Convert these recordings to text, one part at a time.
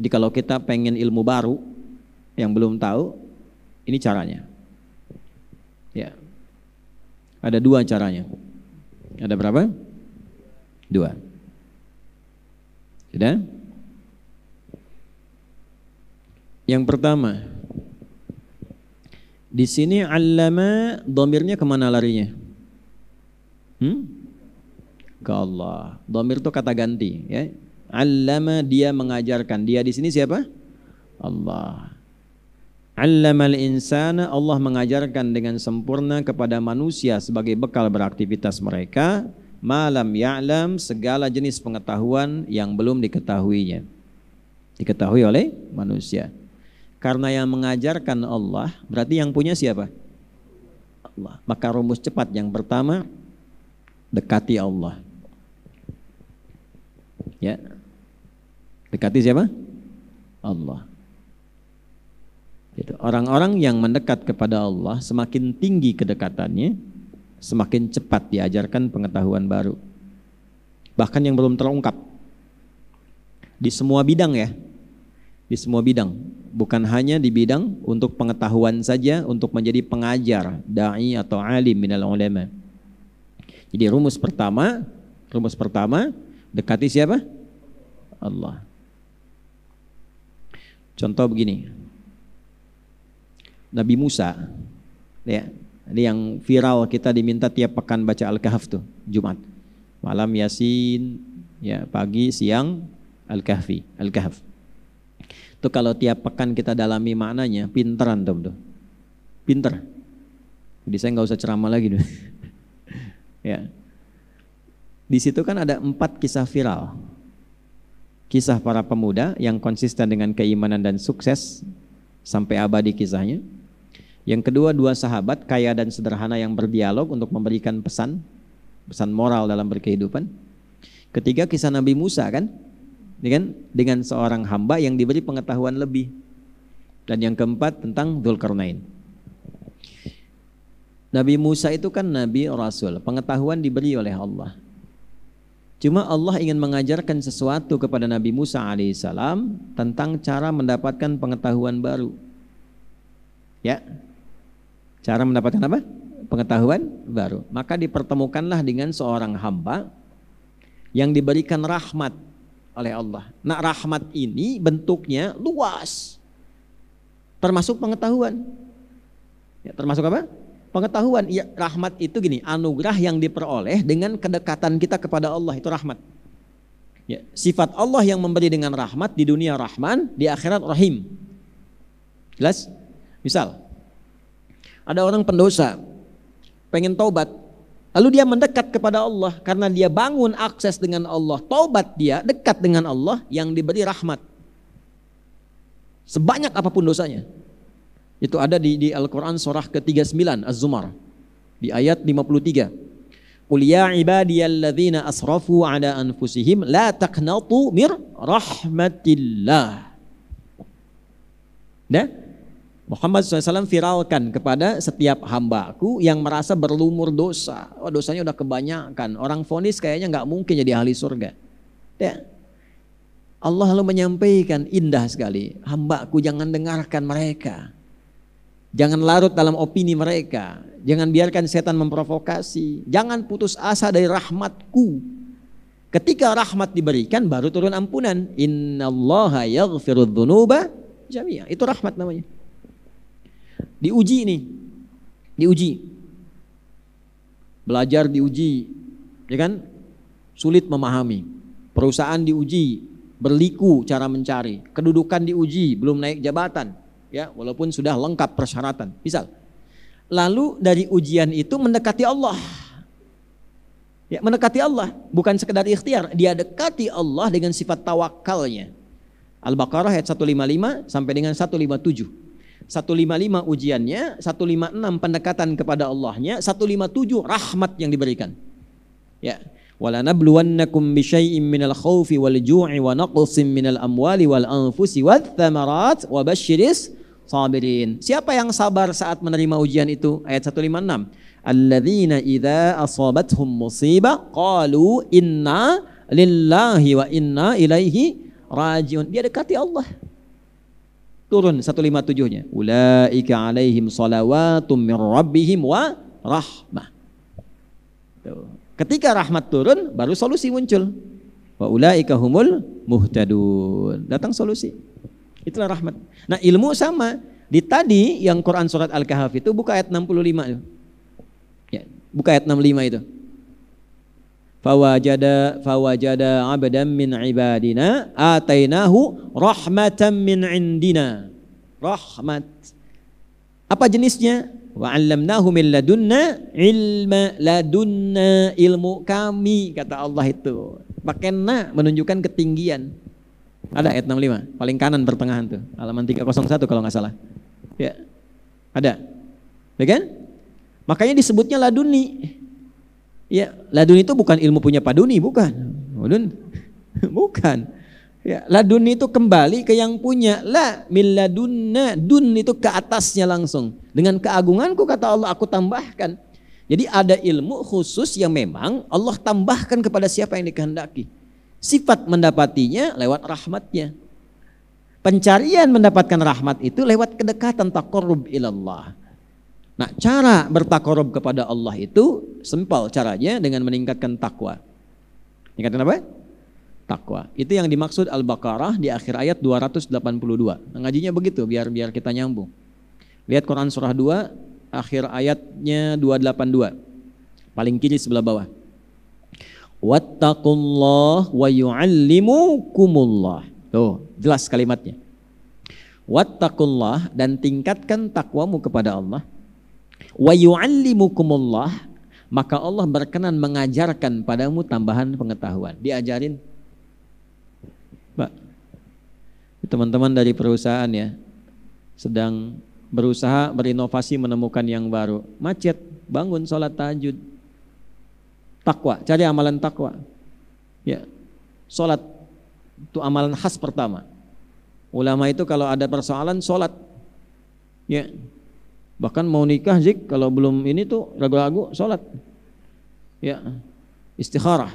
Jadi kalau kita pengen ilmu baru yang belum tahu, ini caranya. Ya. Ada dua caranya. Ada berapa? Dua. Sudah? Yang pertama, di sini allama domirnya kemana larinya? Hmm? Ke Allah. Domir itu kata ganti, ya Allama dia mengajarkan. Dia di sini siapa? Allah. Allamal insana Allah mengajarkan dengan sempurna kepada manusia sebagai bekal beraktivitas mereka malam ya'lam segala jenis pengetahuan yang belum diketahuinya. Diketahui oleh manusia. Karena yang mengajarkan Allah berarti yang punya siapa? Allah. Maka rumus cepat yang pertama dekati Allah. Ya. Dekati siapa? Allah. Gitu. Orang-orang yang mendekat kepada Allah semakin tinggi kedekatannya, semakin cepat diajarkan pengetahuan baru. Bahkan yang belum terungkap. Di semua bidang ya. Di semua bidang. Bukan hanya di bidang untuk pengetahuan saja, untuk menjadi pengajar, da'i atau alim minal ulama. Jadi rumus pertama, rumus pertama, dekati siapa? Allah. Contoh begini. Nabi Musa ya. Ini yang viral kita diminta tiap pekan baca Al-Kahf tuh, Jumat. Malam Yasin, ya pagi, siang Al-Kahfi, Al-Kahf. Itu kalau tiap pekan kita dalami maknanya, pinteran tuh, tuh. Pinter. Jadi saya nggak usah ceramah lagi tuh. ya. Di situ kan ada empat kisah viral kisah para pemuda yang konsisten dengan keimanan dan sukses sampai abadi kisahnya. Yang kedua, dua sahabat kaya dan sederhana yang berdialog untuk memberikan pesan, pesan moral dalam berkehidupan. Ketiga, kisah Nabi Musa kan? Dengan, dengan seorang hamba yang diberi pengetahuan lebih. Dan yang keempat tentang Dzulkarnain. Nabi Musa itu kan nabi rasul, pengetahuan diberi oleh Allah. Cuma Allah ingin mengajarkan sesuatu kepada Nabi Musa alaihissalam tentang cara mendapatkan pengetahuan baru. Ya, cara mendapatkan apa? Pengetahuan baru. Maka dipertemukanlah dengan seorang hamba yang diberikan rahmat oleh Allah. Nah rahmat ini bentuknya luas. Termasuk pengetahuan. Ya, termasuk apa? Pengetahuan ya, rahmat itu gini, anugerah yang diperoleh dengan kedekatan kita kepada Allah itu rahmat. Ya, sifat Allah yang memberi dengan rahmat di dunia Rahman, di akhirat Rahim. Jelas? Misal, ada orang pendosa pengen taubat, lalu dia mendekat kepada Allah karena dia bangun akses dengan Allah, taubat dia dekat dengan Allah yang diberi rahmat. Sebanyak apapun dosanya, itu ada di, di Al-Quran surah ke-39 Az-Zumar di ayat 53. Qul ya ibadiyalladzina asrafu ala anfusihim la taqnatu mir rahmatillah. Nah, Muhammad SAW viralkan kepada setiap hambaku yang merasa berlumur dosa. Oh, dosanya udah kebanyakan. Orang fonis kayaknya nggak mungkin jadi ahli surga. Ya. Allah lalu menyampaikan indah sekali. Hambaku jangan dengarkan mereka Jangan larut dalam opini mereka. Jangan biarkan setan memprovokasi. Jangan putus asa dari rahmatku. Ketika rahmat diberikan baru turun ampunan. Inna allaha yaghfiru Itu rahmat namanya. Diuji ini. Diuji. Belajar diuji. Ya kan? Sulit memahami. Perusahaan diuji. Berliku cara mencari. Kedudukan diuji. Belum naik jabatan ya walaupun sudah lengkap persyaratan misal lalu dari ujian itu mendekati Allah ya mendekati Allah bukan sekedar ikhtiar dia dekati Allah dengan sifat tawakalnya Al-Baqarah ayat 155 sampai dengan 157 155 ujiannya 156 pendekatan kepada Allahnya 157 rahmat yang diberikan ya walanabluwannakum bisyai'im minal khawfi wal ju'i wa naqsin minal amwali wal anfusi wal thamarat wa basyiris sabirin. Siapa yang sabar saat menerima ujian itu? Ayat 156. Alladzina idza asabathum musibah qalu inna lillahi wa inna ilaihi rajiun. Dia dekati Allah. Turun 157-nya. Ulaika alaihim salawatum mir rabbihim wa rahmah. Tuh. Ketika rahmat turun baru solusi muncul. Wa ulaika humul muhtadun. Datang solusi. Itulah rahmat. Nah ilmu sama. Di tadi yang Quran surat Al-Kahf itu buka ayat 65 itu. Ya, buka ayat 65 itu. Fawajada fawajada abadan min ibadina atainahu rahmatan min indina. Rahmat. Apa jenisnya? Wa 'allamnahu min ladunna ilma ladunna ilmu kami kata Allah itu. Pakai na menunjukkan ketinggian. Ada ayat 65, paling kanan pertengahan tuh, halaman 301 kalau nggak salah. Ya. Ada. Ya kan? Makanya disebutnya laduni. Ya, laduni itu bukan ilmu punya Paduni, bukan. Ulun. bukan. Ya, laduni itu kembali ke yang punya. La milladunna, dun itu ke atasnya langsung. Dengan keagunganku kata Allah aku tambahkan. Jadi ada ilmu khusus yang memang Allah tambahkan kepada siapa yang dikehendaki. Sifat mendapatinya lewat rahmatnya. Pencarian mendapatkan rahmat itu lewat kedekatan takorub ilallah. Nah cara bertakorub kepada Allah itu sempal caranya dengan meningkatkan takwa. Meningkatkan apa? Takwa. Itu yang dimaksud Al-Baqarah di akhir ayat 282. Nah, ngajinya begitu biar biar kita nyambung. Lihat Quran surah 2 akhir ayatnya 282. Paling kiri sebelah bawah. Wattaqullah wa yu'allimukumullah. Tuh, jelas kalimatnya. Wattaqullah dan tingkatkan takwamu kepada Allah. Wa yu'allimukumullah maka Allah berkenan mengajarkan padamu tambahan pengetahuan. Diajarin. Pak, teman-teman dari perusahaan ya, sedang berusaha berinovasi menemukan yang baru. Macet, bangun sholat tahajud. Takwa, cari amalan takwa. Ya. Salat itu amalan khas pertama. Ulama itu kalau ada persoalan salat. Ya. Bahkan mau nikah zik kalau belum ini tuh ragu-ragu salat. Ya. Istikharah.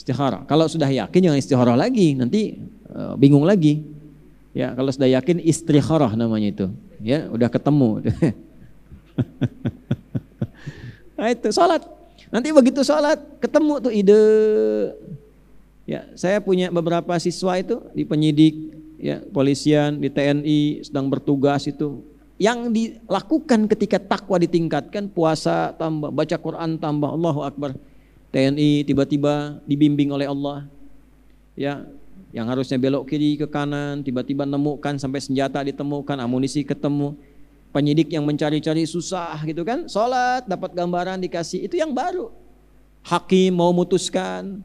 Istikharah. Kalau sudah yakin jangan istikharah lagi, nanti uh, bingung lagi. Ya, kalau sudah yakin istikharah namanya itu. Ya, udah ketemu. nah, itu salat Nanti begitu sholat ketemu tuh ide. Ya, saya punya beberapa siswa itu di penyidik, ya, polisian, di TNI sedang bertugas itu. Yang dilakukan ketika takwa ditingkatkan, puasa tambah, baca Quran tambah, Allahu Akbar. TNI tiba-tiba dibimbing oleh Allah. Ya, yang harusnya belok kiri ke kanan, tiba-tiba nemukan sampai senjata ditemukan, amunisi ketemu penyidik yang mencari-cari susah gitu kan. Sholat dapat gambaran dikasih itu yang baru. Hakim mau mutuskan.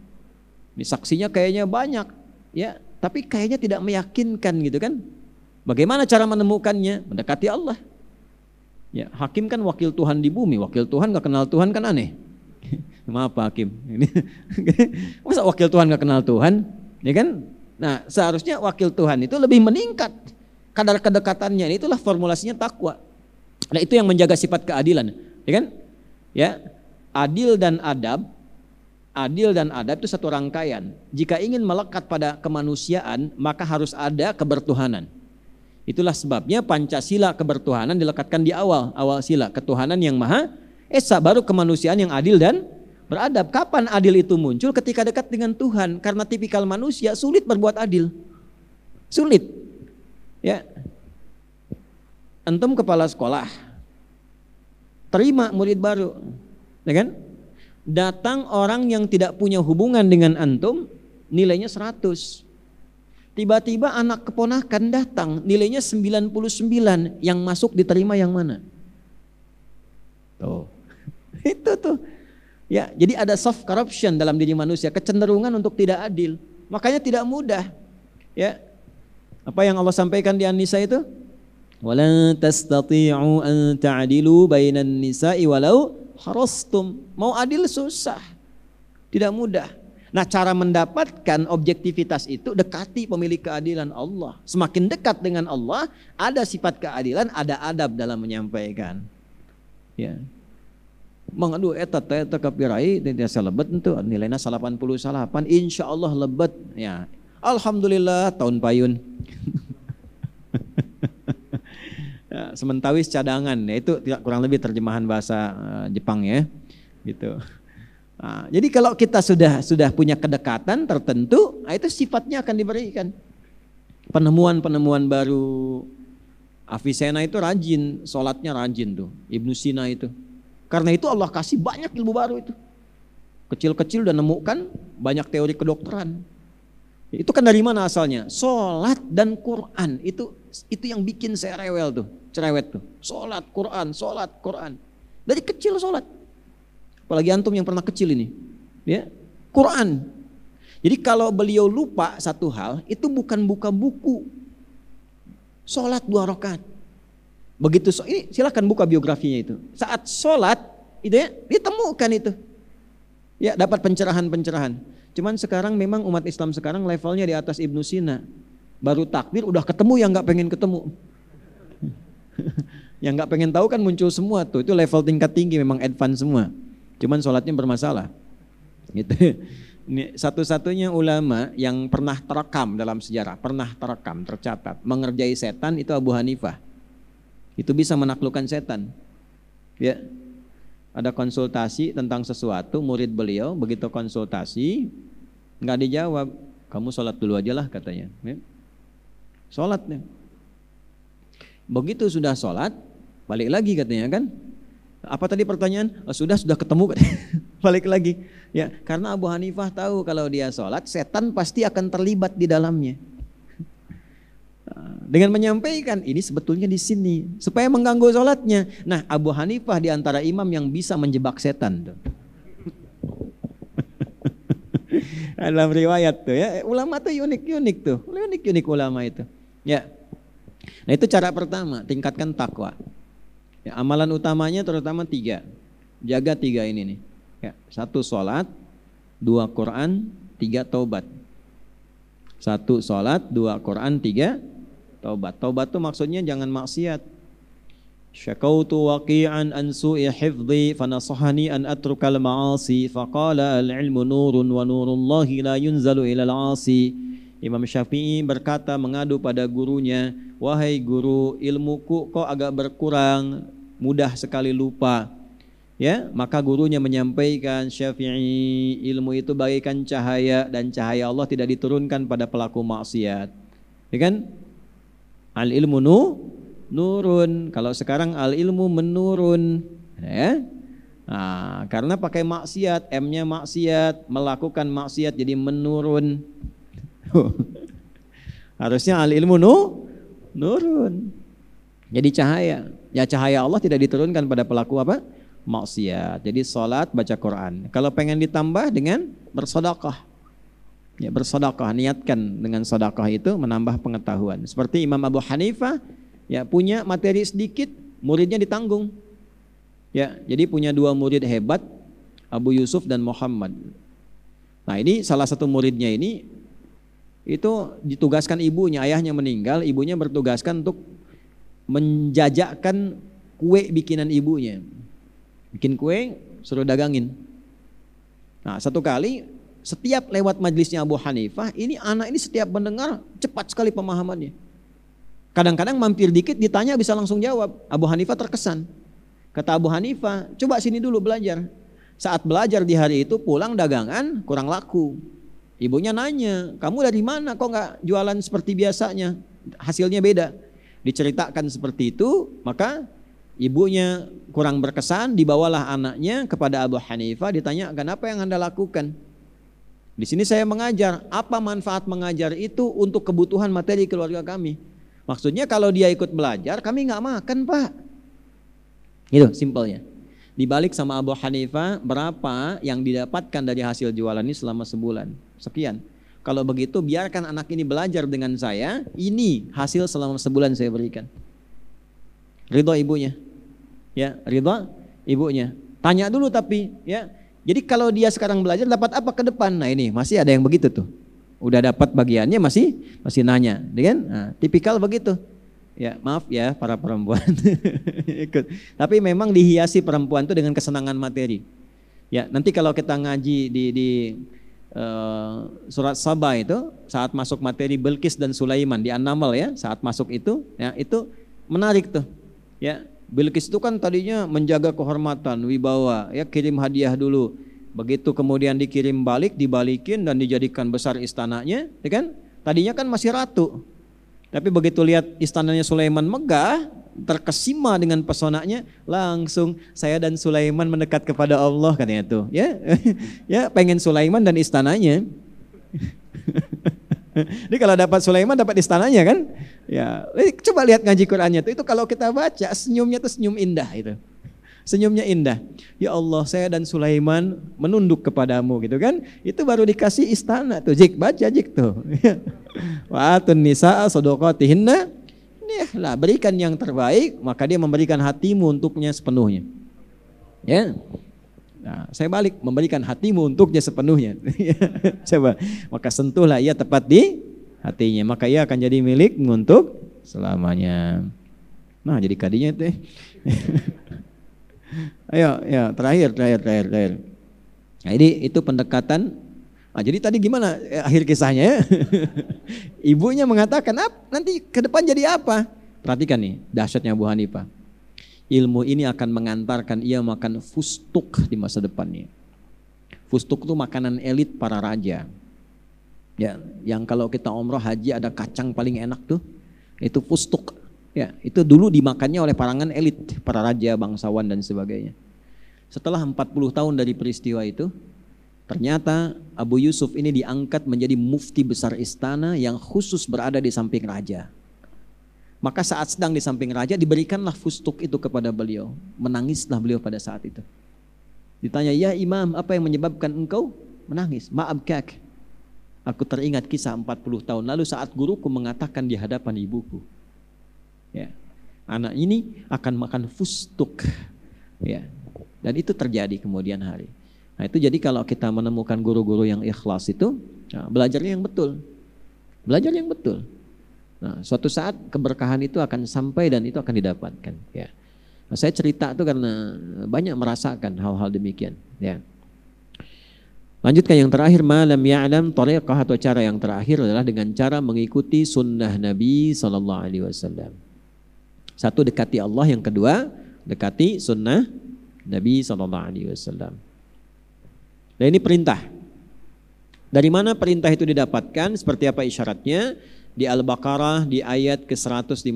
Ini saksinya kayaknya banyak ya, tapi kayaknya tidak meyakinkan gitu kan. Bagaimana cara menemukannya? Mendekati Allah. Ya, hakim kan wakil Tuhan di bumi, wakil Tuhan gak kenal Tuhan kan aneh. Maaf Pak Hakim. Ini masa wakil Tuhan gak kenal Tuhan? Ya kan? Nah, seharusnya wakil Tuhan itu lebih meningkat kadar kedekatannya. Itulah formulasinya takwa. Nah, itu yang menjaga sifat keadilan, ya kan? Ya. Adil dan adab, adil dan adab itu satu rangkaian. Jika ingin melekat pada kemanusiaan, maka harus ada kebertuhanan. Itulah sebabnya Pancasila kebertuhanan dilekatkan di awal, awal sila ketuhanan yang maha esa baru kemanusiaan yang adil dan beradab. Kapan adil itu muncul? Ketika dekat dengan Tuhan. Karena tipikal manusia sulit berbuat adil. Sulit. Ya. Antum kepala sekolah. Terima murid baru. Ya kan? Datang orang yang tidak punya hubungan dengan antum, nilainya 100. Tiba-tiba anak keponakan datang, nilainya 99, yang masuk diterima yang mana? Tuh. Itu tuh. Ya, jadi ada soft corruption dalam diri manusia, kecenderungan untuk tidak adil. Makanya tidak mudah. Ya, apa yang Allah sampaikan di An-Nisa itu? Wala tastati'u an ta'dilu bainan nisa'i walau harastum. Mau adil susah. Tidak mudah. Nah, cara mendapatkan objektivitas itu dekati pemilik keadilan Allah. Semakin dekat dengan Allah, ada sifat keadilan, ada adab dalam menyampaikan. Ya. Mang aduh eh, eta teh teu kapirai teh salebet entu nilainya 88 insyaallah lebet ya Alhamdulillah tahun payun. Ya, sementawis cadangan ya itu tidak kurang lebih terjemahan bahasa eh, Jepang ya. Gitu. Nah, jadi kalau kita sudah sudah punya kedekatan tertentu, nah itu sifatnya akan diberikan. Penemuan-penemuan baru Avicenna itu rajin, sholatnya rajin tuh, Ibnu Sina itu. Karena itu Allah kasih banyak ilmu baru itu. Kecil-kecil dan nemukan banyak teori kedokteran itu kan dari mana asalnya? Salat dan Quran itu itu yang bikin saya rewel tuh, cerewet tuh. Salat, Quran, salat, Quran. Dari kecil salat. Apalagi antum yang pernah kecil ini. Ya. Quran. Jadi kalau beliau lupa satu hal, itu bukan buka buku. Salat dua rakaat. Begitu so, ini silahkan buka biografinya itu. Saat salat itu ya, ditemukan itu. Ya, dapat pencerahan-pencerahan. Cuman sekarang memang umat Islam sekarang levelnya di atas Ibnu Sina. Baru takbir udah ketemu yang nggak pengen ketemu. yang nggak pengen tahu kan muncul semua tuh. Itu level tingkat tinggi memang advance semua. Cuman sholatnya bermasalah. Gitu. Satu-satunya ulama yang pernah terekam dalam sejarah, pernah terekam, tercatat, mengerjai setan itu Abu Hanifah. Itu bisa menaklukkan setan. Ya, ada konsultasi tentang sesuatu murid beliau begitu konsultasi Nggak dijawab. Kamu sholat dulu aja lah katanya. Ya. Sholatnya. Begitu sudah sholat, balik lagi katanya kan. Apa tadi pertanyaan? Eh, sudah sudah ketemu balik lagi. Ya, karena Abu Hanifah tahu kalau dia sholat, setan pasti akan terlibat di dalamnya. Dengan menyampaikan ini sebetulnya di sini supaya mengganggu sholatnya. Nah, Abu Hanifah di antara imam yang bisa menjebak setan. Tuh. dalam riwayat tuh ya. Eh, ulama tuh unik-unik tuh. Unik-unik ulama itu. Ya. Nah itu cara pertama, tingkatkan takwa. Ya, amalan utamanya terutama tiga. Jaga tiga ini nih. Ya, satu sholat, dua Quran, tiga taubat. Satu sholat, dua Quran, tiga taubat. Taubat tuh maksudnya jangan maksiat, Syakautu waqi'an an su'i hifdhi fanasahani an atrukal ma'asi faqala al-ilmu nurun wa nurullahi la yunzalu al asi Imam Syafi'i berkata mengadu pada gurunya Wahai guru ilmuku kok agak berkurang mudah sekali lupa Ya, maka gurunya menyampaikan Syafi'i ilmu itu bagaikan cahaya dan cahaya Allah tidak diturunkan pada pelaku maksiat. Ya kan? Al ilmu nu nurun. Kalau sekarang al ilmu menurun, ya. Nah, karena pakai maksiat, M-nya maksiat, melakukan maksiat jadi menurun. Harusnya al ilmu nu nurun. Jadi cahaya. Ya cahaya Allah tidak diturunkan pada pelaku apa? maksiat. Jadi salat baca Quran. Kalau pengen ditambah dengan bersedekah. Ya bersedekah niatkan dengan sedekah itu menambah pengetahuan. Seperti Imam Abu Hanifah Ya, punya materi sedikit, muridnya ditanggung. Ya, jadi punya dua murid hebat, Abu Yusuf dan Muhammad. Nah, ini salah satu muridnya ini itu ditugaskan ibunya, ayahnya meninggal, ibunya bertugaskan untuk menjajakan kue bikinan ibunya. Bikin kue, suruh dagangin. Nah, satu kali setiap lewat majlisnya Abu Hanifah, ini anak ini setiap mendengar cepat sekali pemahamannya Kadang-kadang mampir dikit ditanya bisa langsung jawab. Abu Hanifah terkesan. Kata Abu Hanifah, coba sini dulu belajar. Saat belajar di hari itu pulang dagangan kurang laku. Ibunya nanya, kamu dari mana kok nggak jualan seperti biasanya? Hasilnya beda. Diceritakan seperti itu, maka ibunya kurang berkesan, dibawalah anaknya kepada Abu Hanifah, ditanya, kenapa yang anda lakukan? Di sini saya mengajar, apa manfaat mengajar itu untuk kebutuhan materi keluarga kami? Maksudnya kalau dia ikut belajar, kami nggak makan pak. Gitu, simpelnya. Dibalik sama Abu Hanifah, berapa yang didapatkan dari hasil jualan ini selama sebulan? Sekian. Kalau begitu biarkan anak ini belajar dengan saya, ini hasil selama sebulan saya berikan. Ridho ibunya. Ya, ridho ibunya. Tanya dulu tapi ya. Jadi kalau dia sekarang belajar dapat apa ke depan? Nah ini masih ada yang begitu tuh udah dapat bagiannya masih masih nanya, ya kan? Nah, tipikal begitu. Ya, maaf ya para perempuan ikut. Tapi memang dihiasi perempuan itu dengan kesenangan materi. Ya, nanti kalau kita ngaji di di uh, surat Sabah itu saat masuk materi Belkis dan Sulaiman di Anamal ya, saat masuk itu ya itu menarik tuh. Ya, Belkis itu kan tadinya menjaga kehormatan, wibawa, ya kirim hadiah dulu Begitu kemudian dikirim balik, dibalikin dan dijadikan besar istananya, ya kan? Tadinya kan masih ratu. Tapi begitu lihat istananya Sulaiman megah, terkesima dengan pesonanya, langsung saya dan Sulaiman mendekat kepada Allah katanya itu, ya. ya, pengen Sulaiman dan istananya. Jadi kalau dapat Sulaiman dapat istananya kan? Ya, coba lihat ngaji Qur'annya tuh itu kalau kita baca senyumnya tuh senyum indah itu senyumnya indah. Ya Allah, saya dan Sulaiman menunduk kepadamu gitu kan. Itu baru dikasih istana tuh. Jik baca jik tuh. Wa atun nisaa Nih lah berikan yang terbaik, maka dia memberikan hatimu untuknya sepenuhnya. Ya. Nah, saya balik memberikan hatimu untuknya sepenuhnya. Coba, maka sentuhlah ia tepat di hatinya, maka ia akan jadi milikmu untuk selamanya. Nah, jadi kadinya itu. Ayo, ya terakhir, terakhir, terakhir, terakhir. Nah, jadi itu pendekatan. Nah, jadi tadi gimana eh, akhir kisahnya ya? Ibunya mengatakan, Ap, nanti ke depan jadi apa? Perhatikan nih, dahsyatnya Abu Hanifah. Ilmu ini akan mengantarkan ia makan fustuk di masa depannya. Fustuk itu makanan elit para raja. Ya, yang kalau kita umroh haji ada kacang paling enak tuh. Itu fustuk. Ya, itu dulu dimakannya oleh parangan elit, para raja, bangsawan dan sebagainya. Setelah 40 tahun dari peristiwa itu, ternyata Abu Yusuf ini diangkat menjadi mufti besar istana yang khusus berada di samping raja. Maka saat sedang di samping raja diberikanlah fustuk itu kepada beliau. Menangislah beliau pada saat itu. Ditanya, ya imam apa yang menyebabkan engkau menangis? Maaf kak. Aku teringat kisah 40 tahun lalu saat guruku mengatakan di hadapan ibuku Ya. Anak ini akan makan fustuk. Ya. Dan itu terjadi kemudian hari. Nah itu jadi kalau kita menemukan guru-guru yang ikhlas itu, nah, belajarnya yang betul. Belajar yang betul. Nah, suatu saat keberkahan itu akan sampai dan itu akan didapatkan. Ya. Nah, saya cerita itu karena banyak merasakan hal-hal demikian. Ya. Lanjutkan yang terakhir malam ya'lam tariqah atau cara yang terakhir adalah dengan cara mengikuti sunnah Nabi saw. Satu dekati Allah, yang kedua dekati sunnah Nabi Shallallahu Alaihi Wasallam. Nah ini perintah. Dari mana perintah itu didapatkan? Seperti apa isyaratnya? Di Al-Baqarah di ayat ke-151.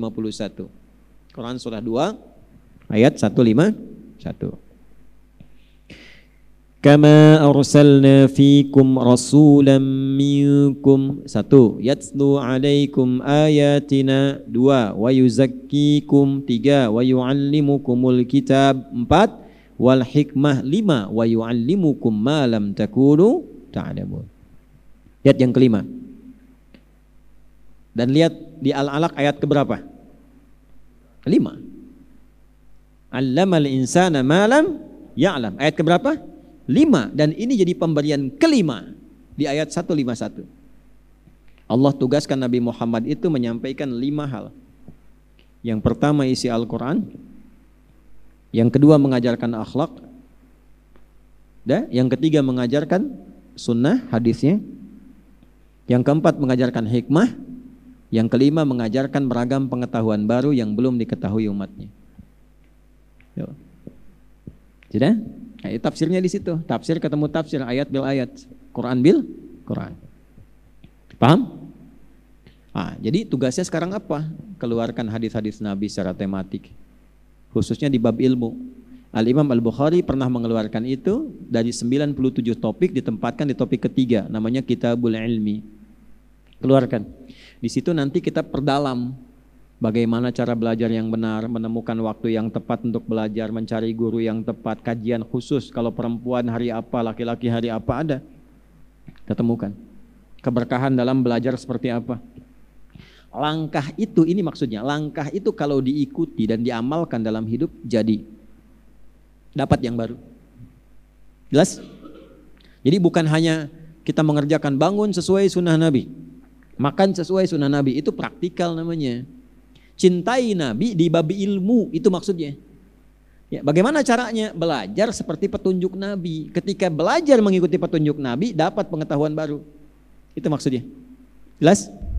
Quran surah 2 ayat 151. كما أرسلنا فيكم rasulam منكم Satu Yatlu عليكم ayatina Dua ويزكيكم Tiga Wa yu'allimukumul Empat Wal hikmah Lima Wa yu'allimukum ma Lihat yang kelima Dan lihat di Al-Alaq ayat keberapa? kelima Lima al insana malam ya ya'lam Ayat keberapa? lima dan ini jadi pemberian kelima di ayat 151. Allah tugaskan Nabi Muhammad itu menyampaikan lima hal. Yang pertama isi Al-Quran, yang kedua mengajarkan akhlak, dan yang ketiga mengajarkan sunnah hadisnya, yang keempat mengajarkan hikmah, yang kelima mengajarkan beragam pengetahuan baru yang belum diketahui umatnya. Sudah? Nah, tafsirnya di situ. Tafsir ketemu tafsir, ayat bil ayat. Quran bil Quran. Paham? Ah, jadi tugasnya sekarang apa? Keluarkan hadis-hadis Nabi secara tematik. Khususnya di bab ilmu. Al-Imam Al-Bukhari pernah mengeluarkan itu dari 97 topik ditempatkan di topik ketiga namanya Kitabul Ilmi. Keluarkan. Di situ nanti kita perdalam Bagaimana cara belajar yang benar, menemukan waktu yang tepat untuk belajar, mencari guru yang tepat, kajian khusus kalau perempuan hari apa, laki-laki hari apa ada. Kita Keberkahan dalam belajar seperti apa? Langkah itu ini maksudnya, langkah itu kalau diikuti dan diamalkan dalam hidup jadi dapat yang baru. Jelas? Jadi bukan hanya kita mengerjakan bangun sesuai sunnah Nabi, makan sesuai sunnah Nabi, itu praktikal namanya. Cintai Nabi di bab ilmu, itu maksudnya. Ya, bagaimana caranya? Belajar seperti petunjuk Nabi. Ketika belajar mengikuti petunjuk Nabi, dapat pengetahuan baru. Itu maksudnya. Jelas?